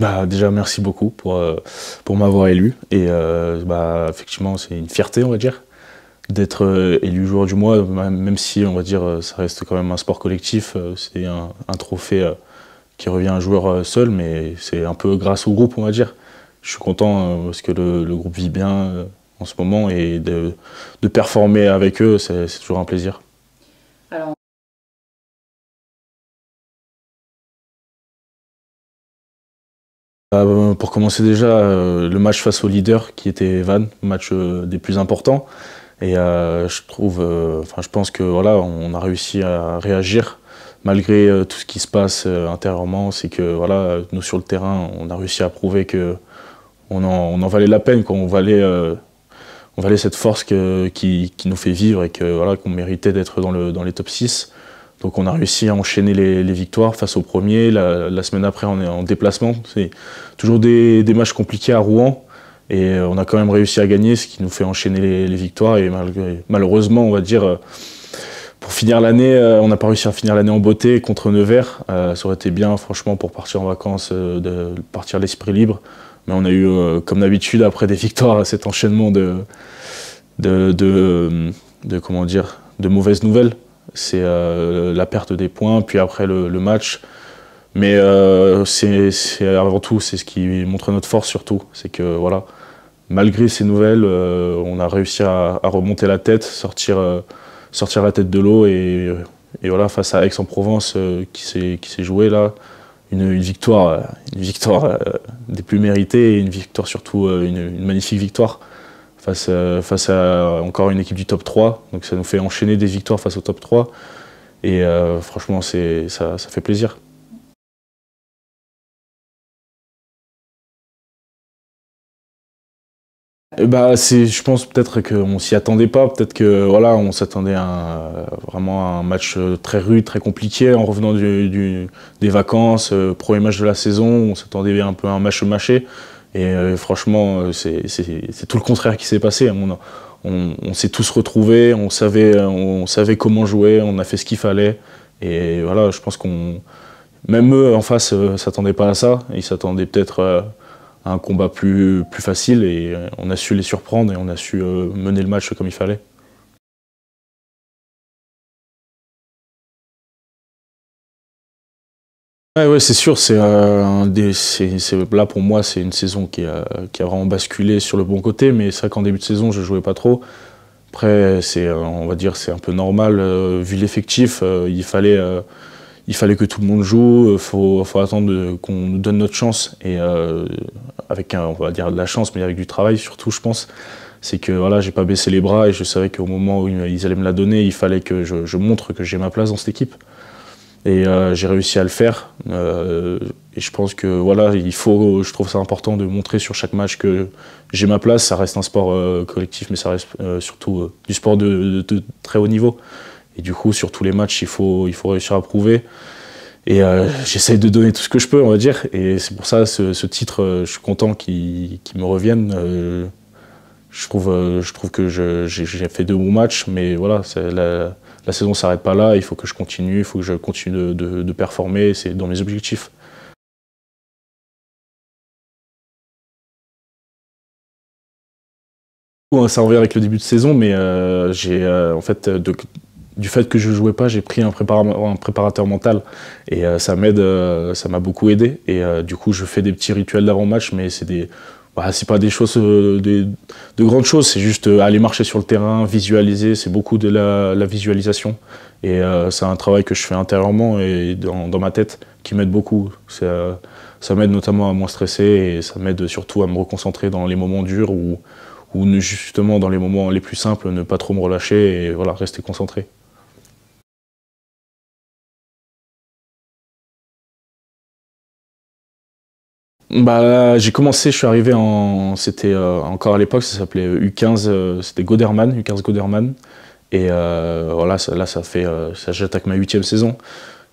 Bah, déjà, merci beaucoup pour, euh, pour m'avoir élu. Et euh, bah, effectivement, c'est une fierté, on va dire, d'être euh, élu joueur du mois, bah, même si, on va dire, ça reste quand même un sport collectif. c'est un, trophée qui revient à un joueur seul, mais c'est un peu grâce au groupe, on va dire. Je suis content parce que le, le, groupe vit bien en ce moment et de, de performer avec eux, c'est toujours un plaisir. Alors... Bah, euh, pour commencer déjà, euh, le match face au leader qui était Van, match euh, des plus importants. Et je trouve, enfin je pense que voilà, on a réussi à réagir malgré tout ce qui se passe intérieurement. C'est que voilà, nous sur le terrain, on a réussi à prouver que on en, valait la peine, qu'on valait, on valait cette force qui, nous fait vivre et que voilà qu'on méritait d'être dans les top 6. Donc on a réussi à enchaîner les, victoires face au premier. La, semaine après, on est en déplacement. C'est toujours des, matchs compliqués à Rouen. Et euh, on a quand même réussi à gagner, ce qui nous fait enchaîner les, victoires. Et malheureusement, on va dire, euh, pour finir l'année, euh, on n'a pas réussi à finir l'année en beauté contre Nevers. ça aurait été bien, franchement, pour partir en vacances, de partir l'esprit libre. Mais on a eu, comme d'habitude, après des victoires, cet enchaînement de, de, de comment dire, de mauvaises nouvelles c'est euh, la perte des points, puis après le, match. Mais euh, c'est avant tout, c'est ce qui montre notre force surtout. C'est que voilà, malgré ces nouvelles, euh, on a réussi à, remonter la tête, sortir, sortir la tête de l'eau. Et, voilà, face à Aix-en-Provence qui s'est joué là, une, victoire, une victoire des plus méritées et une victoire surtout, une magnifique victoire face, à, encore une équipe du top 3. Donc ça nous fait enchaîner des victoires face au top 3. Et euh, franchement, ça, fait plaisir. Eh bah, je pense peut-être qu'on s'y attendait pas, peut-être qu'on voilà, s'attendait à vraiment à un match euh, très rude, très compliqué en revenant des vacances, euh, premier match de la saison, on s'attendait un peu à un match mâché. Et euh, franchement, euh, c'est tout le contraire qui s'est passé. On, s'est tous retrouvés, on savait, on, savait comment jouer, on a fait ce qu'il fallait. Et voilà, je pense qu'on. Même eux en face ne euh, s'attendaient pas à ça. Ils s'attendaient peut-être à un combat plus facile et on a su les surprendre et on a su mener le match comme il fallait. Ouais, c'est sûr. Euh, là pour moi, c'est une saison qui a, vraiment basculé sur le bon côté. Mais c'est vrai qu'en début de saison, je ne jouais pas trop. Après, c'est euh, on va dire c'est un peu normal euh, vu l'effectif. il fallait il fallait que tout le monde joue. Il faut attendre qu'on nous donne notre chance et avec on va dire de la chance, mais avec du travail surtout, je pense. C'est que voilà, j'ai pas baissé les bras et je savais qu'au moment où ils allaient me la donner, il fallait que je montre que j'ai ma place dans cette équipe. Et euh, j'ai réussi à le faire. Euh, et je pense que voilà, il faut, je trouve ça important de montrer sur chaque match que j'ai ma place. Ça reste un sport euh, collectif, mais ça reste surtout du sport de, très haut niveau. Et du coup, sur tous les matchs, il faut, il faut réussir à prouver. Et j'essaie j'essaye de donner tout ce que je peux, on va dire. Et c'est pour ça, ce, titre, je suis content qu'il me revienne. je, trouve, je trouve que j'ai fait deux bons matchs, mais voilà, la saison s'arrête pas là, il faut que je continue, il faut que je continue de, performer, c'est dans mes objectifs. Hein, ça revient avec le début de saison, mais euh, j'ai euh, en fait euh, du fait que je jouais pas, j'ai pris un, préparateur mental et ça m'aide, ça m'a beaucoup aidé et du coup je fais des petits rituels d'avant match, mais c'est des bah, c'est pas des choses euh, de grandes choses, c'est juste euh, aller marcher sur le terrain, visualiser, c'est beaucoup de la, visualisation. Et euh, c'est un travail que je fais intérieurement et dans, ma tête qui m'aide beaucoup. ça m'aide notamment à moins stresser et ça m'aide surtout à me reconcentrer dans les moments durs ou, ou justement dans les moments les plus simples, ne pas trop me relâcher et voilà, rester concentré. Bah, j'ai commencé, je suis arrivé en. C'était euh, encore à l'époque, ça s'appelait U15, euh, c'était Goderman, U15 Goderman. Et euh, voilà, ça, là, ça fait. ça, j'attaque ma huitième saison.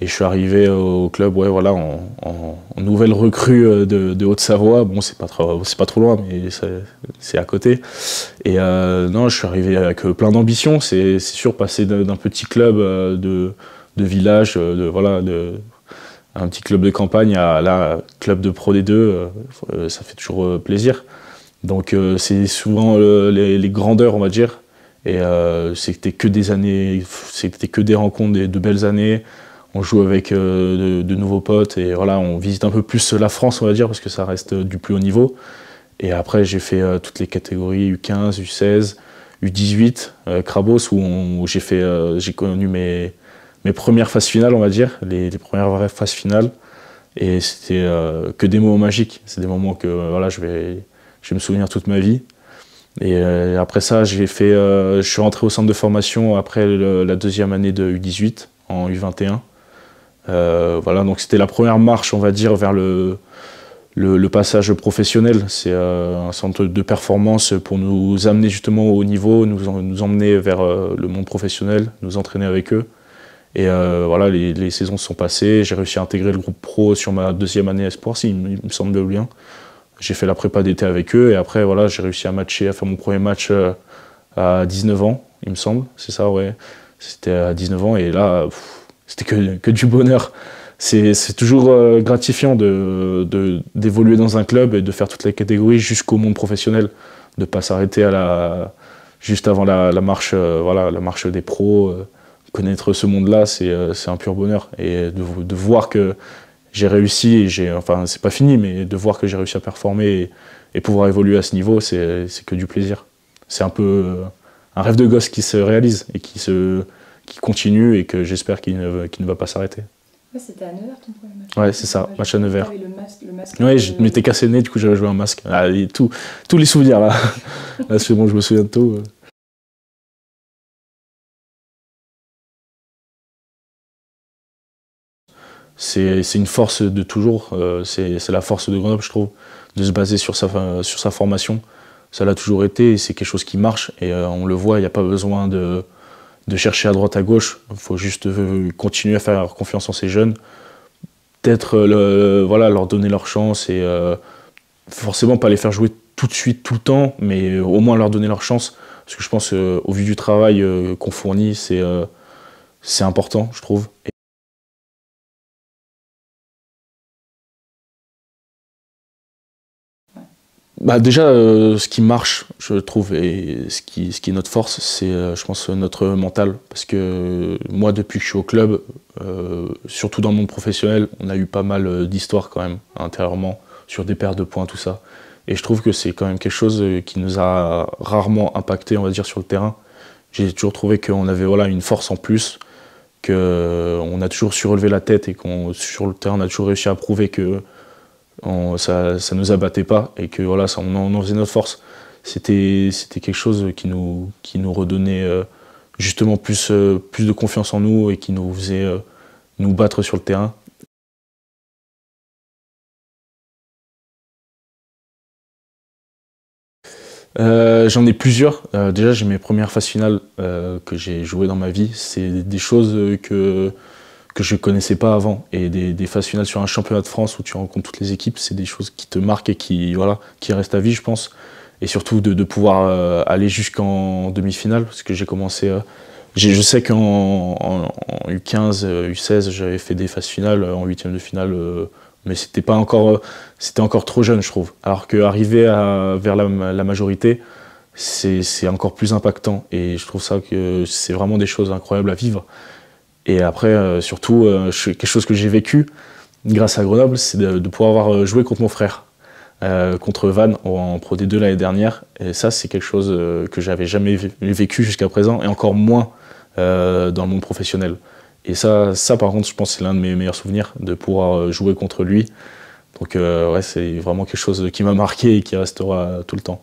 Et je suis arrivé au club, ouais, voilà, en, en, nouvelle recrue de, Haute-Savoie. Bon, c'est pas, trop, c'est pas trop loin, mais c'est à côté. Et non, je suis arrivé avec plein d'ambition. C'est sûr, passer d'un petit club de, de village, de, voilà, de, un petit club de campagne à là, club de Pro des 2 euh, euh, ça fait toujours euh, plaisir. Donc c'est souvent les, grandeurs, on va dire. Et c'était que des années, c'était que des rencontres, de, belles années on joue avec de, nouveaux potes et voilà, on visite un peu plus la France, on va dire, parce que ça reste du plus haut niveau. Et après, j'ai fait toutes les catégories U15, U16, U18, Krabos, où, où j'ai fait, j'ai connu mes, mes premières phases finales, on va dire, les, premières vraies phases finales. Et c'était euh, que des moments magiques. C'est des moments que euh, voilà, je, vais, je vais me souvenir toute ma vie. Et euh, après ça, j'ai fait, je suis rentré au centre de formation après la deuxième année de U18 en U21. voilà, donc c'était la première marche, on va dire, vers le, le, passage professionnel. C'est un centre de performance pour nous amener justement au niveau, nous emmener vers le monde professionnel, nous entraîner avec eux. Et euh, voilà, les, les, saisons se sont passées. J'ai réussi à intégrer le groupe pro sur ma deuxième année espoir, s'il il me semble bien. J'ai fait la prépa d'été avec eux. Et après, voilà, j'ai réussi à matcher, à faire mon premier match euh, à 19 ans, il me semble. C'est ça, ouais. C'était à 19 ans. Et là, c'était que, que, du bonheur. C'est toujours euh, gratifiant d'évoluer de, d'évoluer dans un club et de faire toutes les catégories jusqu'au monde professionnel. De ne pas s'arrêter à la, juste avant la, la marche, voilà, la marche des pros connaître ce monde-là, euh, c'est un pur bonheur. Et de, de voir que j'ai réussi, et j'ai, enfin, c'est pas fini, mais de voir que j'ai réussi à performer et, pouvoir évoluer à ce niveau, c'est que du plaisir. C'est un peu euh, un rêve de gosse qui se réalise et qui, se, qui continue et que j'espère qu'il ne, ne va pas s'arrêter. Ouais, c'était à Nevers ton premier match. Ouais, c'est ça, match à Nevers. Le masque, le masque ouais, je m'étais cassé le nez, du coup j'avais joué un masque. Ah, tout, tous les souvenirs là. là c'est bon, je me souviens de tout. Euh. c'est une force de toujours, euh, c'est la force de Grenoble, je trouve, de se baser sur sa, formation. Ça l'a toujours été, c'est quelque chose qui marche, et euh, on le voit, il n'y a pas besoin de, chercher à droite, à gauche, il faut juste euh, continuer à faire confiance en ces jeunes, peut-être voilà, leur donner leur chance, et forcément pas les faire jouer tout de suite, tout le temps, mais au moins leur donner leur chance, parce que je pense, au vu du travail qu'on fournit, c'est important, je trouve. bah déjà, euh, ce qui marche, je trouve, et ce qui, ce qui est notre force, c'est, euh, je pense, notre mental. Parce que euh, moi, depuis que je suis au club, surtout dans le monde professionnel, on a eu pas mal d'histoires quand même, intérieurement, sur des paires de points, tout ça. Et je trouve que c'est quand même quelque chose qui nous a rarement impacté, on va dire, sur le terrain. J'ai toujours trouvé qu'on avait voilà, une force en plus, qu'on a toujours su relever la tête et qu'on, sur le terrain, on a toujours réussi à prouver que ça, ça nous abattait pas et que voilà, ça, on, en, faisait notre force. C'était quelque chose qui nous, qui nous redonnait euh, justement plus, euh, plus de confiance en nous et qui nous faisait euh, nous battre sur le terrain. j'en ai plusieurs. déjà, j'ai mes premières phases finales que j'ai jouées dans ma vie. C'est des choses que que je connaissais pas avant. Et des, des, phases finales sur un championnat de France où tu rencontres toutes les équipes, c'est des choses qui te marquent et qui, voilà, qui restent à vie, je pense. Et surtout de, de pouvoir euh, aller jusqu'en demi-finale, parce que j'ai commencé. Euh, je sais qu'en en, U15, U16, euh, j'avais fait des phases finales en huitième de finale, mais c'était pas encore, c'était encore trop jeune, je trouve. Alors qu'arriver vers la, la majorité, c'est encore plus impactant. Et je trouve ça que c'est vraiment des choses incroyables à vivre. Et après, euh, surtout, euh, quelque chose que j'ai vécu grâce à Grenoble, c'est de, pouvoir avoir euh, joué contre mon frère, contre Van en, Pro D2 l'année dernière. Et ça, c'est quelque chose que j'avais jamais vécu jusqu'à présent, et encore moins dans le monde professionnel. Et ça, ça par contre, je pense que c'est l'un de mes meilleurs souvenirs, de pouvoir jouer contre lui. Donc ouais, c'est vraiment quelque chose qui m'a marqué et qui restera tout le temps.